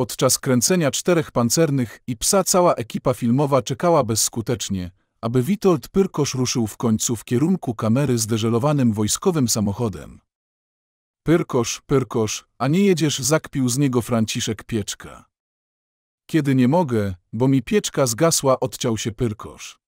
Podczas kręcenia czterech pancernych i psa cała ekipa filmowa czekała bezskutecznie, aby Witold Pyrkosz ruszył w końcu w kierunku kamery zdeżelowanym wojskowym samochodem. Pyrkosz, Pyrkosz, a nie jedziesz, zakpił z niego Franciszek Pieczka. Kiedy nie mogę, bo mi pieczka zgasła, odciął się Pyrkosz.